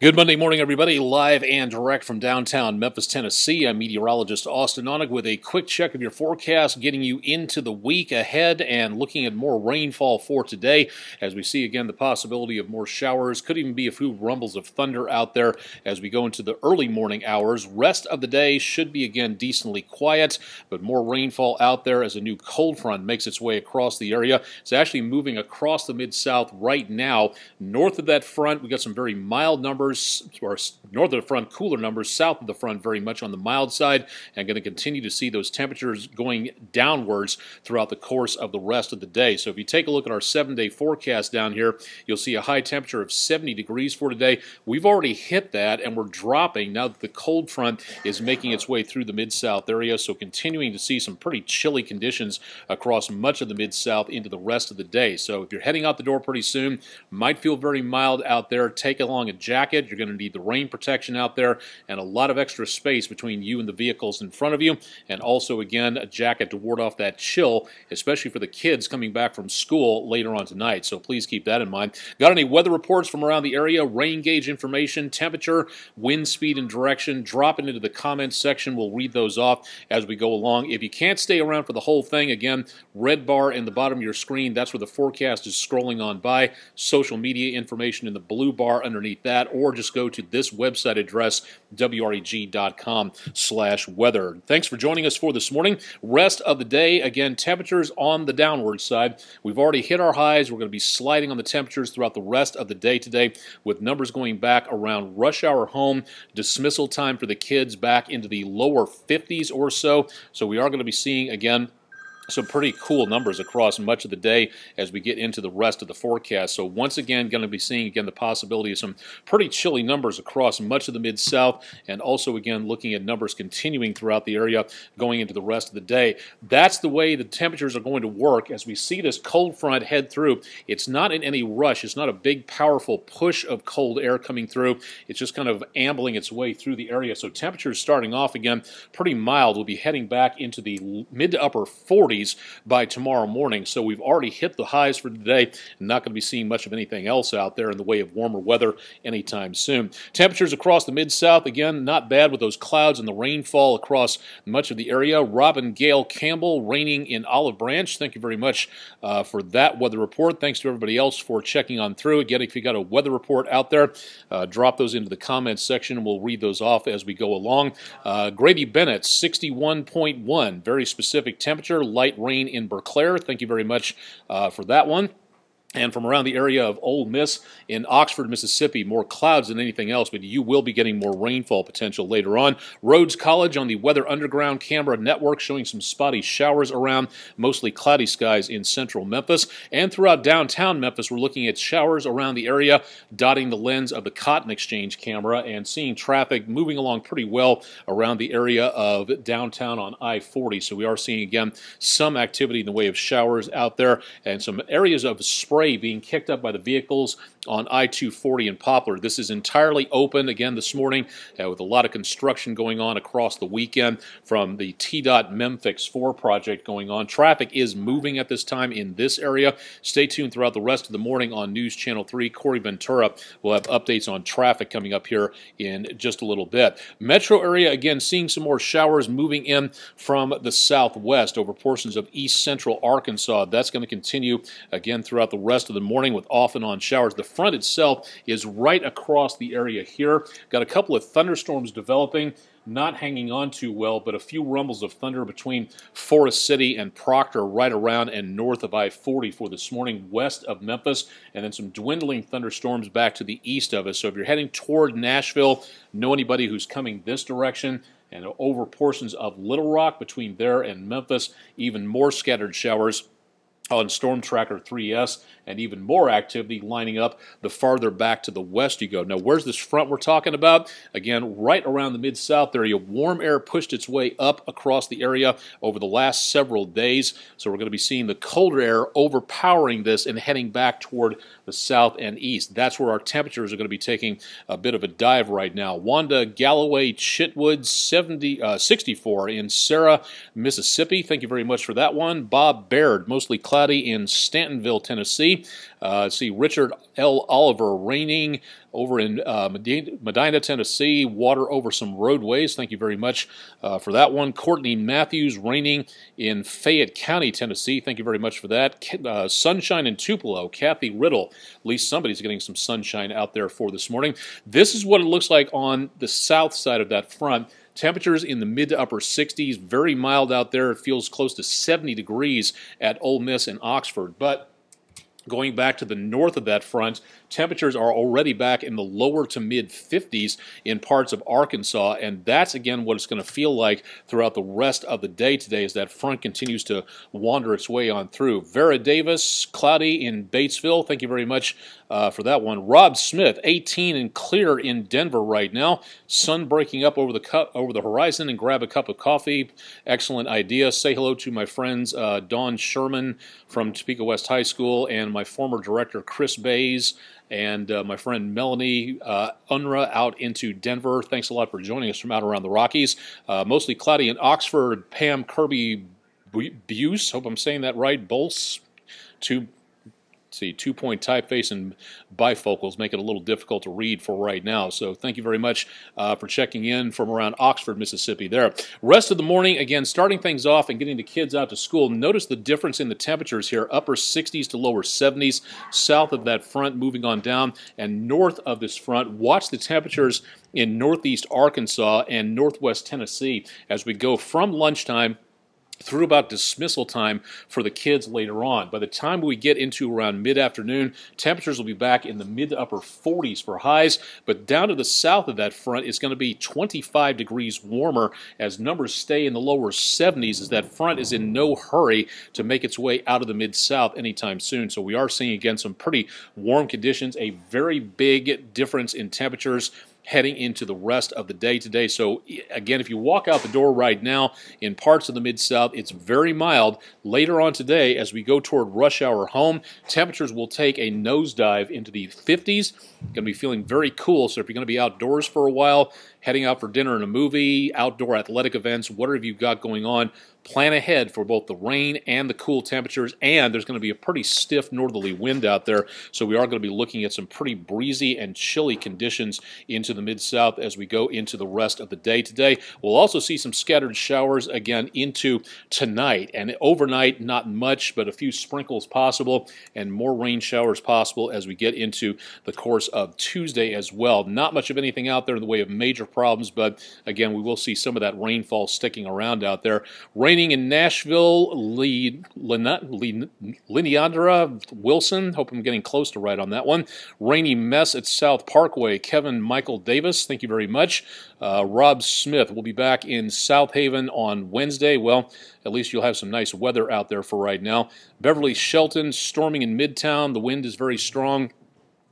Good Monday morning, everybody. Live and direct from downtown Memphis, Tennessee. I'm meteorologist Austin Onig with a quick check of your forecast, getting you into the week ahead and looking at more rainfall for today. As we see again the possibility of more showers, could even be a few rumbles of thunder out there as we go into the early morning hours. Rest of the day should be again decently quiet, but more rainfall out there as a new cold front makes its way across the area. It's actually moving across the mid south right now. North of that front, we got some very mild numbers numbers, or north of the front, cooler numbers, south of the front, very much on the mild side, and going to continue to see those temperatures going downwards throughout the course of the rest of the day. So if you take a look at our seven day forecast down here, you'll see a high temperature of 70 degrees for today. We've already hit that, and we're dropping now that the cold front is making its way through the mid south area. So continuing to see some pretty chilly conditions across much of the mid south into the rest of the day. So if you're heading out the door pretty soon, might feel very mild out there. Take along a jacket. You're going to need the rain protection out there and a lot of extra space between you and the vehicles in front of you. And also, again, a jacket to ward off that chill, especially for the kids coming back from school later on tonight. So please keep that in mind. Got any weather reports from around the area, rain gauge information, temperature, wind speed, and direction? Drop it into the comments section. We'll read those off as we go along. If you can't stay around for the whole thing, again, red bar in the bottom of your screen, that's where the forecast is scrolling on by. Social media information in the blue bar underneath that, or or just go to this website address, wreg.com slash weather. Thanks for joining us for this morning. Rest of the day, again, temperatures on the downward side. We've already hit our highs. We're going to be sliding on the temperatures throughout the rest of the day today with numbers going back around rush hour home, dismissal time for the kids back into the lower 50s or so. So we are going to be seeing, again, some pretty cool numbers across much of the day as we get into the rest of the forecast. So once again, going to be seeing again the possibility of some pretty chilly numbers across much of the Mid-South and also again looking at numbers continuing throughout the area going into the rest of the day. That's the way the temperatures are going to work as we see this cold front head through. It's not in any rush. It's not a big powerful push of cold air coming through. It's just kind of ambling its way through the area. So temperatures starting off again pretty mild. We'll be heading back into the mid to upper 40s by tomorrow morning. So we've already hit the highs for today. Not going to be seeing much of anything else out there in the way of warmer weather anytime soon. Temperatures across the mid south, again, not bad with those clouds and the rainfall across much of the area. Robin Gale Campbell raining in Olive Branch. Thank you very much uh, for that weather report. Thanks to everybody else for checking on through. Again, if you got a weather report out there, uh, drop those into the comments section and we'll read those off as we go along. Uh, Grady Bennett, 61.1, very specific temperature, light light rain in Berclair. Thank you very much uh, for that one. And from around the area of Ole Miss in Oxford, Mississippi, more clouds than anything else, but you will be getting more rainfall potential later on. Rhodes College on the Weather Underground camera network showing some spotty showers around, mostly cloudy skies in central Memphis. And throughout downtown Memphis, we're looking at showers around the area, dotting the lens of the Cotton Exchange camera and seeing traffic moving along pretty well around the area of downtown on I 40. So we are seeing again some activity in the way of showers out there and some areas of spring spray being kicked up by the vehicles on I-240 and Poplar. This is entirely open again this morning uh, with a lot of construction going on across the weekend from the TDOT Memfix 4 project going on. Traffic is moving at this time in this area. Stay tuned throughout the rest of the morning on News Channel 3. Corey Ventura will have updates on traffic coming up here in just a little bit. Metro area again seeing some more showers moving in from the southwest over portions of east central Arkansas. That's going to continue again throughout the rest of the morning with off and on showers. The front itself is right across the area here. Got a couple of thunderstorms developing not hanging on too well, but a few rumbles of thunder between Forest City and Proctor, right around and north of I 40 for this morning, west of Memphis, and then some dwindling thunderstorms back to the east of us. So if you're heading toward Nashville, know anybody who's coming this direction. And over portions of Little Rock between there and Memphis, even more scattered showers on Storm Tracker 3S and even more activity lining up the farther back to the west you go. Now, where's this front we're talking about? Again, right around the mid-south area. Warm air pushed its way up across the area over the last several days, so we're going to be seeing the colder air overpowering this and heading back toward the south and east. That's where our temperatures are going to be taking a bit of a dive right now. Wanda, Galloway, Chitwood, 70, uh, 64 in Sarah, Mississippi. Thank you very much for that one. Bob Baird, mostly cloudy Cloudy in Stantonville, Tennessee. Uh, see Richard L. Oliver raining over in uh, Medina, Tennessee. Water over some roadways. Thank you very much uh, for that one. Courtney Matthews raining in Fayette County, Tennessee. Thank you very much for that. Uh, sunshine in Tupelo. Kathy Riddle. At least somebody's getting some sunshine out there for this morning. This is what it looks like on the south side of that front. Temperatures in the mid to upper 60s, very mild out there. It feels close to 70 degrees at Ole Miss and Oxford. But going back to the north of that front, temperatures are already back in the lower to mid 50s in parts of Arkansas, and that's again what it's going to feel like throughout the rest of the day today as that front continues to wander its way on through. Vera Davis, cloudy in Batesville. Thank you very much uh, for that one. Rob Smith, 18 and clear in Denver right now. Sun breaking up over the over the horizon, and grab a cup of coffee. Excellent idea. Say hello to my friends uh, Don Sherman from Topeka West High School and my former director Chris Bays and uh, my friend Melanie uh, Unra out into Denver. Thanks a lot for joining us from out around the Rockies. Uh, mostly cloudy in Oxford. Pam Kirby Buse, hope I'm saying that right. Bolse to see, two-point typeface and bifocals make it a little difficult to read for right now. So thank you very much uh, for checking in from around Oxford, Mississippi there. Rest of the morning, again, starting things off and getting the kids out to school. Notice the difference in the temperatures here, upper 60s to lower 70s, south of that front moving on down, and north of this front. Watch the temperatures in northeast Arkansas and northwest Tennessee as we go from lunchtime through about dismissal time for the kids later on. By the time we get into around mid afternoon, temperatures will be back in the mid to upper 40s for highs, but down to the south of that front, it's going to be 25 degrees warmer as numbers stay in the lower 70s as that front is in no hurry to make its way out of the mid south anytime soon. So we are seeing again some pretty warm conditions, a very big difference in temperatures heading into the rest of the day today. So, again, if you walk out the door right now in parts of the Mid South, it's very mild. Later on today, as we go toward rush hour home, temperatures will take a nosedive into the 50s. Going to be feeling very cool. So, if you're going to be outdoors for a while, heading out for dinner and a movie, outdoor athletic events, whatever you've got going on, plan ahead for both the rain and the cool temperatures, and there's going to be a pretty stiff northerly wind out there, so we are going to be looking at some pretty breezy and chilly conditions into the Mid-South as we go into the rest of the day today. We'll also see some scattered showers again into tonight, and overnight, not much, but a few sprinkles possible, and more rain showers possible as we get into the course of Tuesday as well. Not much of anything out there in the way of major problems, but again, we will see some of that rainfall sticking around out there. Rain in Nashville, Le, Lineandra Wilson. Hope I'm getting close to right on that one. Rainy Mess at South Parkway, Kevin Michael Davis. Thank you very much. Uh, Rob Smith will be back in South Haven on Wednesday. Well, at least you'll have some nice weather out there for right now. Beverly Shelton storming in Midtown. The wind is very strong.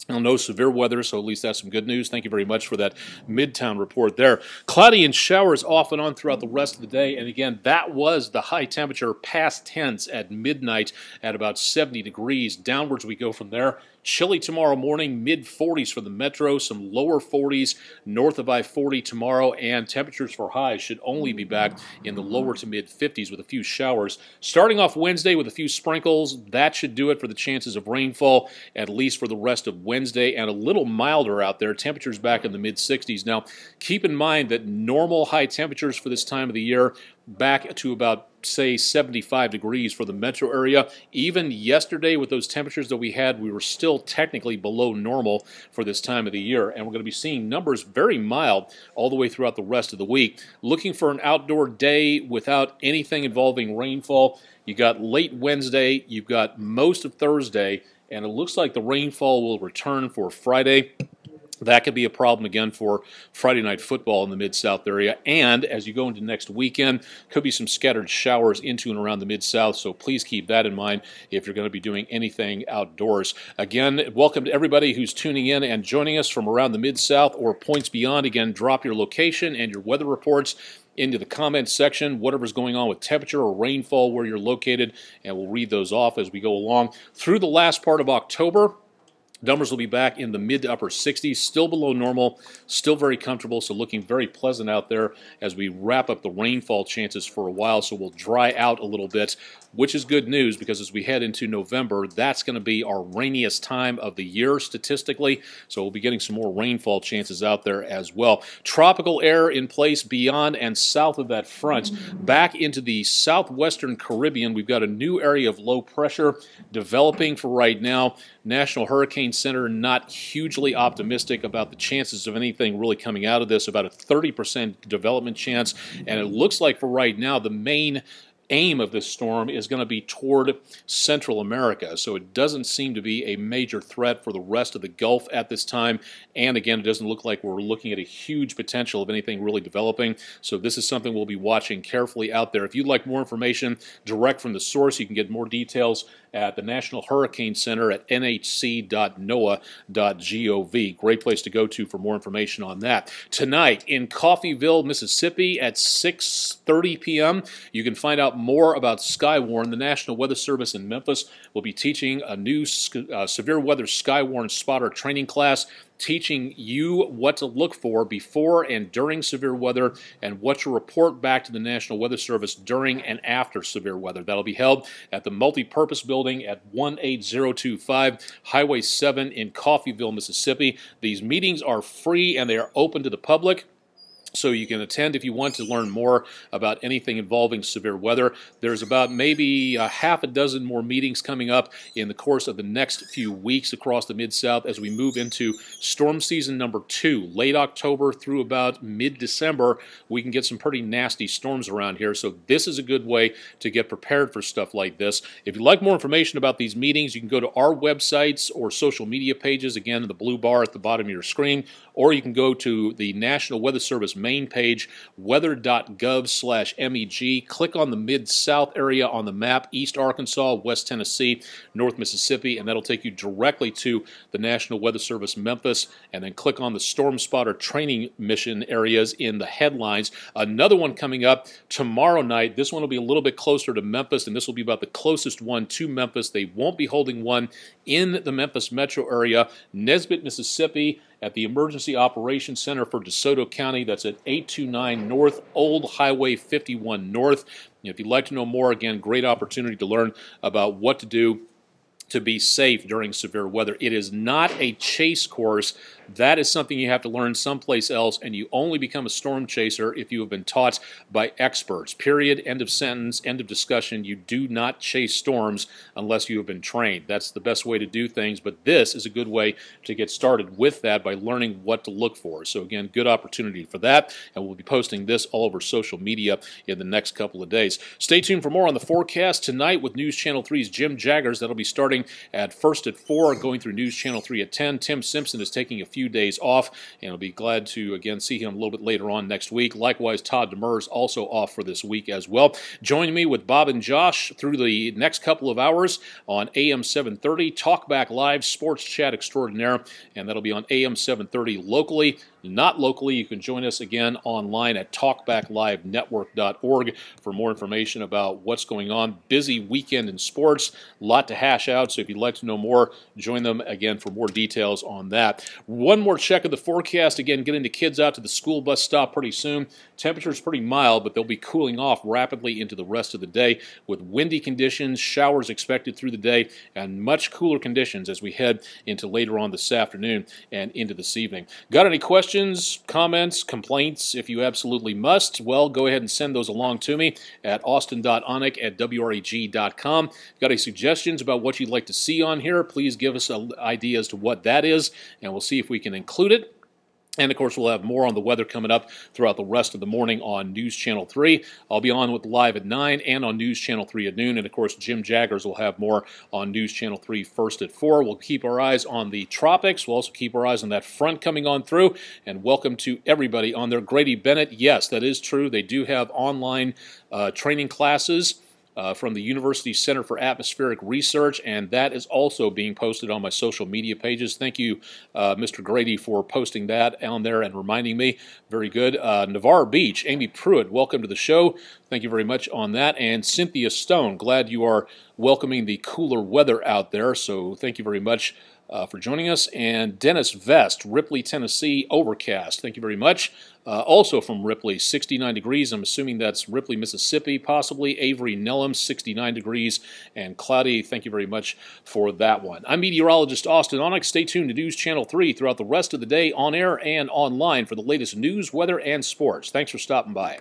Now, no severe weather, so at least that's some good news. Thank you very much for that midtown report there. Cloudy and showers off and on throughout the rest of the day. And again, that was the high temperature past tense at midnight at about 70 degrees. Downwards we go from there. Chilly tomorrow morning, mid 40s for the metro, some lower 40s north of I 40 tomorrow, and temperatures for highs should only be back in the lower to mid 50s with a few showers. Starting off Wednesday with a few sprinkles, that should do it for the chances of rainfall, at least for the rest of Wednesday, and a little milder out there. Temperatures back in the mid 60s. Now, keep in mind that normal high temperatures for this time of the year back to about say 75 degrees for the metro area. Even yesterday, with those temperatures that we had, we were still technically below normal for this time of the year. And we're going to be seeing numbers very mild all the way throughout the rest of the week. Looking for an outdoor day without anything involving rainfall. You got late Wednesday, you've got most of Thursday, and it looks like the rainfall will return for Friday that could be a problem again for Friday night football in the Mid South area. And as you go into next weekend, could be some scattered showers into and around the Mid South. So please keep that in mind if you're going to be doing anything outdoors. Again, welcome to everybody who's tuning in and joining us from around the Mid South or points beyond. Again, drop your location and your weather reports into the comments section, whatever's going on with temperature or rainfall where you're located, and we'll read those off as we go along through the last part of October. Numbers will be back in the mid to upper 60s, still below normal, still very comfortable, so looking very pleasant out there as we wrap up the rainfall chances for a while. So we'll dry out a little bit which is good news because as we head into November, that's going to be our rainiest time of the year statistically. So we'll be getting some more rainfall chances out there as well. Tropical air in place beyond and south of that front. Back into the southwestern Caribbean, we've got a new area of low pressure developing for right now. National Hurricane Center not hugely optimistic about the chances of anything really coming out of this, about a 30% development chance. And it looks like for right now, the main aim of this storm is going to be toward Central America. So it doesn't seem to be a major threat for the rest of the Gulf at this time. And again, it doesn't look like we're looking at a huge potential of anything really developing. So this is something we'll be watching carefully out there. If you'd like more information direct from the source, you can get more details at the National Hurricane Center at nhc.noaa.gov. Great place to go to for more information on that. Tonight in Coffeeville, Mississippi at 6.30 p.m., you can find out more about Skywarn. The National Weather Service in Memphis will be teaching a new uh, severe weather Skywarn spotter training class teaching you what to look for before and during severe weather and what to report back to the National Weather Service during and after severe weather. That'll be held at the Multi-Purpose Building at 18025 Highway 7 in Coffeeville, Mississippi. These meetings are free and they are open to the public so you can attend if you want to learn more about anything involving severe weather. There's about maybe a half a dozen more meetings coming up in the course of the next few weeks across the Mid-South as we move into storm season number two. Late October through about mid-December, we can get some pretty nasty storms around here, so this is a good way to get prepared for stuff like this. If you'd like more information about these meetings, you can go to our websites or social media pages, again, the blue bar at the bottom of your screen, or you can go to the National Weather Service main page, weather.gov slash MEG. Click on the Mid-South area on the map, East Arkansas, West Tennessee, North Mississippi, and that'll take you directly to the National Weather Service Memphis, and then click on the Storm Spotter training mission areas in the headlines. Another one coming up tomorrow night. This one will be a little bit closer to Memphis, and this will be about the closest one to Memphis. They won't be holding one in the Memphis metro area. Nesbitt, Mississippi, at the Emergency Operations Center for DeSoto County. That's at 829 North Old Highway 51 North. If you'd like to know more, again, great opportunity to learn about what to do to be safe during severe weather. It is not a chase course, that is something you have to learn someplace else, and you only become a storm chaser if you have been taught by experts. Period. End of sentence. End of discussion. You do not chase storms unless you have been trained. That's the best way to do things, but this is a good way to get started with that by learning what to look for. So, again, good opportunity for that, and we'll be posting this all over social media in the next couple of days. Stay tuned for more on the forecast tonight with News Channel 3's Jim Jaggers. That'll be starting at first at 4, going through News Channel 3 at 10. Tim Simpson is taking a few few days off, and I'll be glad to again see him a little bit later on next week. Likewise, Todd Demers also off for this week as well. Join me with Bob and Josh through the next couple of hours on AM 730 Talkback Live Sports Chat Extraordinaire, and that'll be on AM 730 locally not locally, you can join us again online at talkbacklivenetwork.org for more information about what's going on. Busy weekend in sports, a lot to hash out. So if you'd like to know more, join them again for more details on that. One more check of the forecast. Again, getting the kids out to the school bus stop pretty soon. Temperatures pretty mild, but they'll be cooling off rapidly into the rest of the day with windy conditions, showers expected through the day, and much cooler conditions as we head into later on this afternoon and into this evening. Got any questions? questions, comments, complaints, if you absolutely must, well, go ahead and send those along to me at austin.onic at wreg.com. Got any suggestions about what you'd like to see on here, please give us an idea as to what that is, and we'll see if we can include it. And of course, we'll have more on the weather coming up throughout the rest of the morning on News Channel 3. I'll be on with Live at 9 and on News Channel 3 at noon. And of course, Jim Jaggers will have more on News Channel 3 first at 4. We'll keep our eyes on the tropics. We'll also keep our eyes on that front coming on through. And welcome to everybody on their Grady Bennett, yes, that is true. They do have online uh, training classes uh, from the University Center for Atmospheric Research, and that is also being posted on my social media pages. Thank you, uh, Mr. Grady, for posting that on there and reminding me. Very good. Uh, Navarre Beach, Amy Pruitt, welcome to the show. Thank you very much on that. And Cynthia Stone, glad you are welcoming the cooler weather out there, so thank you very much uh, for joining us, and Dennis Vest, Ripley, Tennessee, Overcast. Thank you very much. Uh, also from Ripley, 69 degrees. I'm assuming that's Ripley, Mississippi, possibly. Avery Nellum, 69 degrees. And Cloudy, thank you very much for that one. I'm meteorologist Austin Onyx. Stay tuned to News Channel 3 throughout the rest of the day on air and online for the latest news, weather, and sports. Thanks for stopping by.